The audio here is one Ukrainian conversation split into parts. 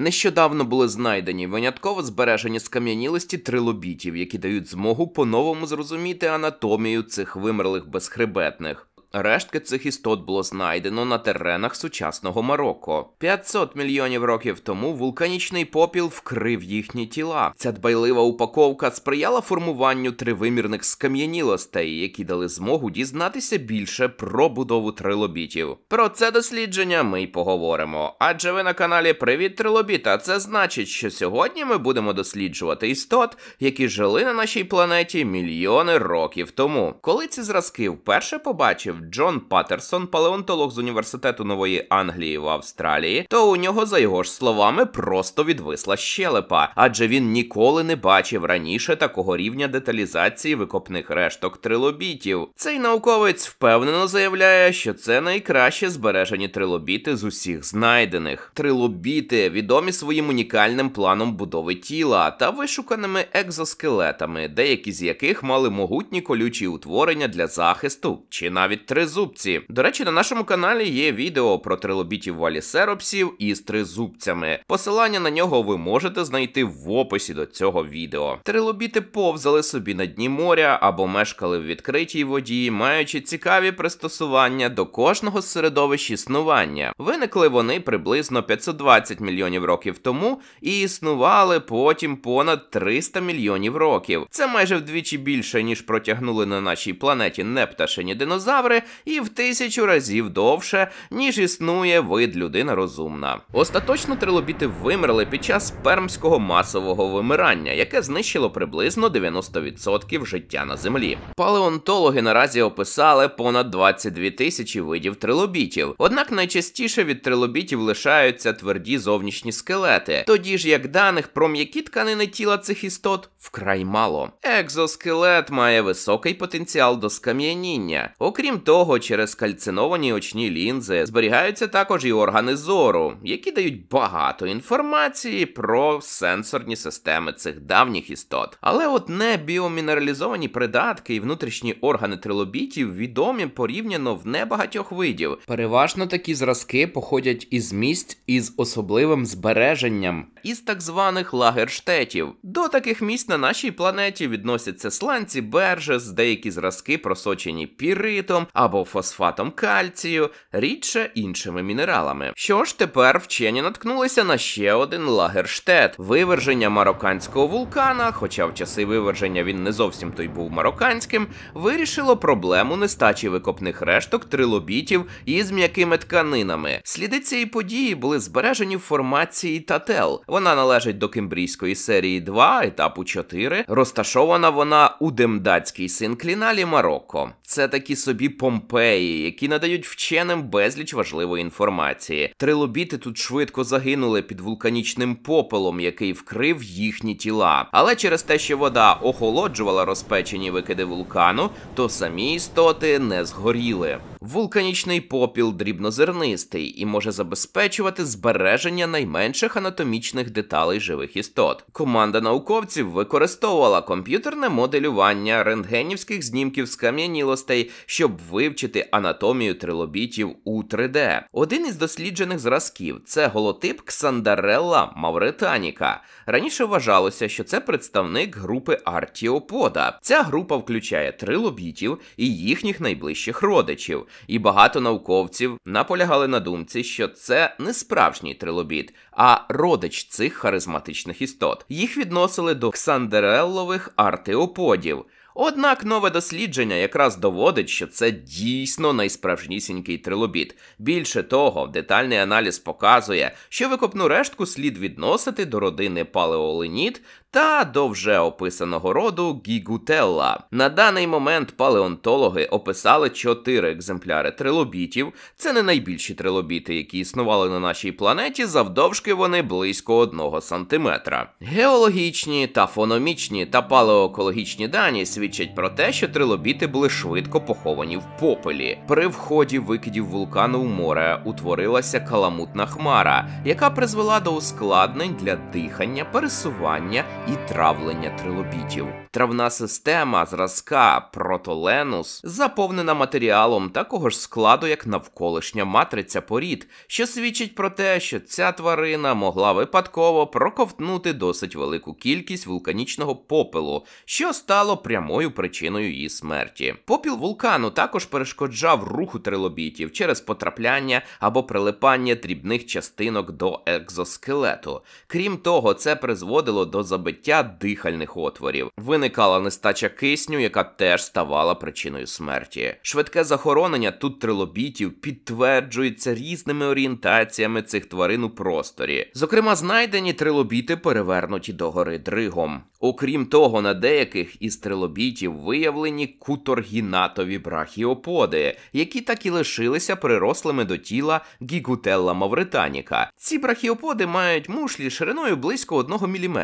Нещодавно були знайдені винятково збережені скам'янілості трилобітів, які дають змогу по-новому зрозуміти анатомію цих вимерлих безхребетних. Рештки цих істот було знайдено на теренах сучасного Марокко. 500 мільйонів років тому вулканічний попіл вкрив їхні тіла. Ця дбайлива упаковка сприяла формуванню тривимірних скам'янілостей, які дали змогу дізнатися більше про будову трилобітів. Про це дослідження ми й поговоримо. Адже ви на каналі Привіт Трилобіта. Це значить, що сьогодні ми будемо досліджувати істот, які жили на нашій планеті мільйони років тому. Коли ці зразки вперше побачив. Джон Паттерсон, палеонтолог з університету Нової Англії в Австралії, то у нього, за його ж словами, просто відвисла щелепа, адже він ніколи не бачив раніше такого рівня деталізації викопних решток трилобітів. Цей науковець впевнено заявляє, що це найкраще збережені трилобіти з усіх знайдених. Трилобіти відомі своїм унікальним планом будови тіла та вишуканими екзоскелетами, деякі з яких мали могутні колючі утворення для захисту чи навіть тризубці. До речі, на нашому каналі є відео про трилобітів валісеропсів із тризубцями. Посилання на нього ви можете знайти в описі до цього відео. Трилобіти повзали собі на дні моря або мешкали в відкритій воді, маючи цікаві пристосування до кожного з середовищ існування. Виникли вони приблизно 520 мільйонів років тому і існували потім понад 300 мільйонів років. Це майже вдвічі більше ніж протягнули на нашій планеті непташині динозаври і в тисячу разів довше, ніж існує вид людина розумна. Остаточно трилобіти вимерли під час пермського масового вимирання, яке знищило приблизно 90% життя на землі. Палеонтологи наразі описали понад 22 тисячі видів трилобітів. Однак найчастіше від трилобітів лишаються тверді зовнішні скелети, тоді ж як даних про м'які тканини тіла цих істот вкрай мало. Екзоскелет має високий потенціал до скам'яніння. Окрім того, того, через кальциновані очні лінзи зберігаються також і органи зору, які дають багато інформації про сенсорні системи цих давніх істот. Але от не біомінералізовані придатки і внутрішні органи трилобітів відомі порівняно в небагатьох видів. Переважно такі зразки походять із місць із особливим збереженням, із так званих лагерштетів. До таких місць на нашій планеті відносяться сланці, берже, деякі зразки просочені піритом або фосфатом кальцію, рідше іншими мінералами. Що ж тепер вчені наткнулися на ще один лагерштет виверження марокканського вулкана, хоча в часи виверження він не зовсім той був марокканським, вирішило проблему нестачі викопних решток, трилобітів із м'якими тканинами. Сліди цієї події були збережені в формації Тател. Вона належить до кембрійської серії 2, етапу 4. Розташована вона у демдацькій синкліналі Марокко. Це такі собі помилки Помпеї, які надають вченим безліч важливої інформації. Трилобіти тут швидко загинули під вулканічним попелом, який вкрив їхні тіла. Але через те, що вода охолоджувала розпечені викиди вулкану, то самі істоти не згоріли вулканічний попіл дрібнозернистий і може забезпечувати збереження найменших анатомічних деталей живих істот. Команда науковців використовувала комп'ютерне моделювання рентгенівських знімків з кам'янілостей, щоб вивчити анатомію трилобітів у 3D. Один із досліджених зразків це голотип Ксандарелла Мавританіка. Раніше вважалося, що це представник групи Артіопода. Ця група включає трилобітів і їхніх найближчих родичів і багато науковців наполягали на думці, що це не справжній трилобіт, а родич цих харизматичних істот. Їх відносили до Ксандерелових артеоподів. Однак нове дослідження якраз доводить, що це дійсно найсправжнісінький трилобіт. Більше того, детальний аналіз показує, що викопну рештку слід відносити до родини палеоленіт та до вже описаного роду Гігутелла. На даний момент палеонтологи описали чотири екземпляри трилобітів. Це не найбільші трилобіти, які існували на нашій планеті, завдовжки вони близько одного сантиметра. Геологічні та фономічні та палеоекологічні дані свідчать про те, що трилобіти були швидко поховані в попелі. При вході викидів вулкану в море утворилася каламутна хмара, яка призвела до ускладнень для дихання, пересування і травлення трилобітів. Травна система зразка протоленус заповнена матеріалом такого ж складу, як навколишня матриця порід, що свідчить про те, що ця тварина могла випадково проковтнути досить велику кількість вулканічного попелу, що стало прямо прямою причиною її смерті. Попіл вулкану також перешкоджав руху трилобітів через потрапляння або прилипання дрібних частинок до екзоскелету. Крім того, це призводило до забиття дихальних отворів. Виникала нестача кисню, яка теж ставала причиною смерті. Швидке захоронення тут трилобітів підтверджується різними орієнтаціями цих тварин у просторі. Зокрема, знайдені трилобіти перевернуті догори дригом. Окрім того, на деяких із трилобітів орбіті виявлені куторгінатові брахіоподи, які так і лишилися прирослими до тіла Гігутелла мавританіка. Ці брахіоподи мають мушлі шириною близько 1 мм.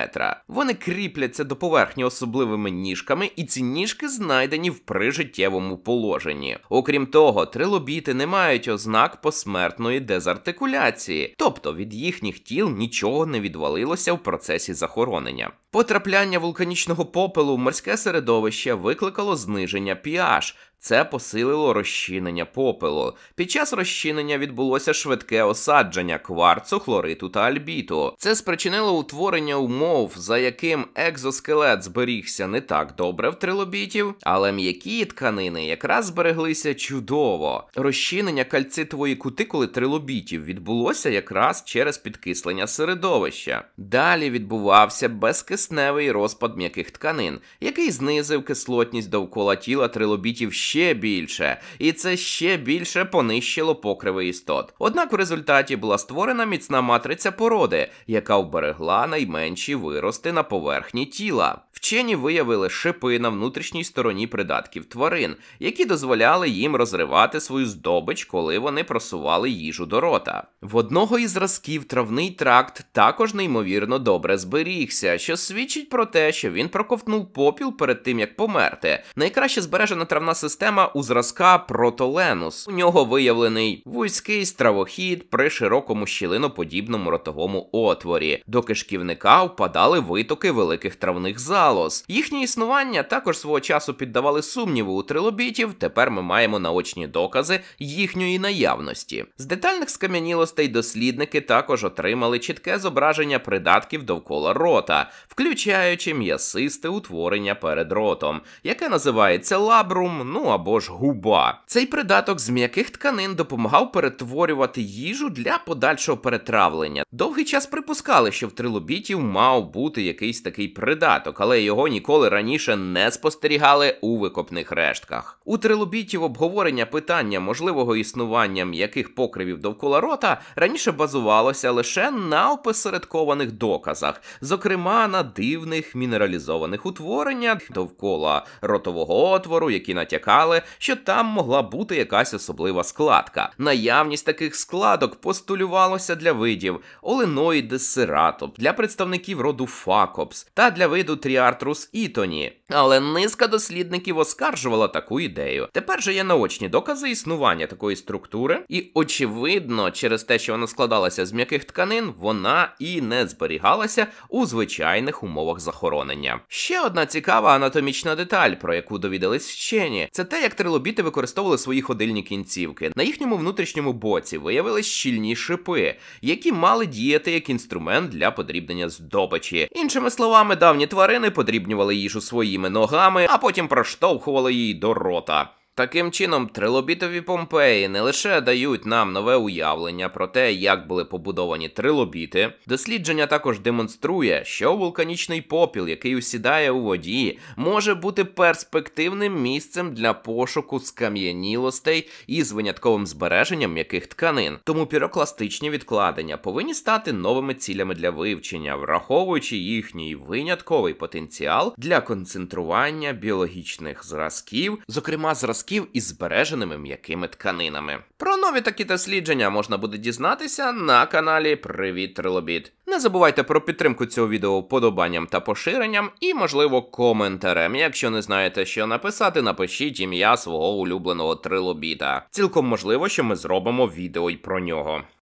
Вони кріпляться до поверхні особливими ніжками, і ці ніжки знайдені в прижиттєвому положенні. Окрім того, трилобіти не мають ознак посмертної дезартикуляції, тобто від їхніх тіл нічого не відвалилося в процесі захоронення. Потрапляння вулканічного попелу в морське середовище середовище викликало зниження pH це посилило розчинення попелу. Під час розчинення відбулося швидке осадження кварцу, хлориту та альбіту. Це спричинило утворення умов, за яким екзоскелет зберігся не так добре в трилобітів, але м'які тканини якраз збереглися чудово. Розчинення кальцитової кутикули трилобітів відбулося якраз через підкислення середовища. Далі відбувався безкисневий розпад м'яких тканин, який знизив кислотність довкола тіла трилобітів ще більше, і це ще більше понищило покриви істот. Однак в результаті була створена міцна матриця породи, яка вберегла найменші вирости на поверхні тіла вчені виявили шипи на внутрішній стороні придатків тварин, які дозволяли їм розривати свою здобич, коли вони просували їжу до рота. В одного із зразків травний тракт також неймовірно добре зберігся, що свідчить про те, що він проковтнув попіл перед тим як померти. Найкраще збережена травна система у зразка протоленус. У нього виявлений вузький стравохід при широкому щілиноподібному ротовому отворі. До кишківника впадали витоки великих травних зал. Далос. Їхнє існування також свого часу піддавали сумніву у трилобітів. Тепер ми маємо наочні докази їхньої наявності. З детальних скам'янілостей дослідники також отримали чітке зображення придатків довкола рота, включаючи м'ясисте утворення перед ротом, яке називається лабрум, ну або ж губа. Цей придаток з м'яких тканин допомагав перетворювати їжу для подальшого перетравлення. Довгий час припускали, що в трилобітів мав бути якийсь такий придаток, але але його ніколи раніше не спостерігали у викопних рештках. У трилобітів обговорення питання можливого існування м'яких покривів довкола рота раніше базувалося лише на опосередкованих доказах, зокрема на дивних мінералізованих утвореннях довкола ротового отвору, які натякали, що там могла бути якась особлива складка. Наявність таких складок постулювалося для видів оленоїдесератоп, для представників роду факопс та для виду тріа. Артрус Ітоні, але низка дослідників оскаржувала таку ідею. Тепер же є наочні докази існування такої структури, і очевидно, через те, що вона складалася з м'яких тканин, вона і не зберігалася у звичайних умовах захоронення. Ще одна цікава анатомічна деталь, про яку довідались вчені, це те, як трилобіти використовували свої ходильні кінцівки. На їхньому внутрішньому боці виявились щільні шипи, які мали діяти як інструмент для подрібнення здобичі. Іншими словами, давні тварини подрібнювали їжу своїми ногами, а потім проштовхували її до рота. Таким чином, трилобітові Помпеї не лише дають нам нове уявлення про те, як були побудовані трилобіти, дослідження також демонструє, що вулканічний попіл, який усідає у воді, може бути перспективним місцем для пошуку скам'янілостей із винятковим збереженням м'яких тканин. Тому пірокластичні відкладення повинні стати новими цілями для вивчення, враховуючи їхній винятковий потенціал для концентрування біологічних зразків, зокрема зразків зразків із збереженими м'якими тканинами. Про нові такі дослідження можна буде дізнатися на каналі Привіт Трилобіт. Не забувайте про підтримку цього відео вподобанням та поширенням, і, можливо, коментарем. Якщо не знаєте, що написати, напишіть ім'я свого улюбленого трилобіта. Цілком можливо, що ми зробимо відео й про нього.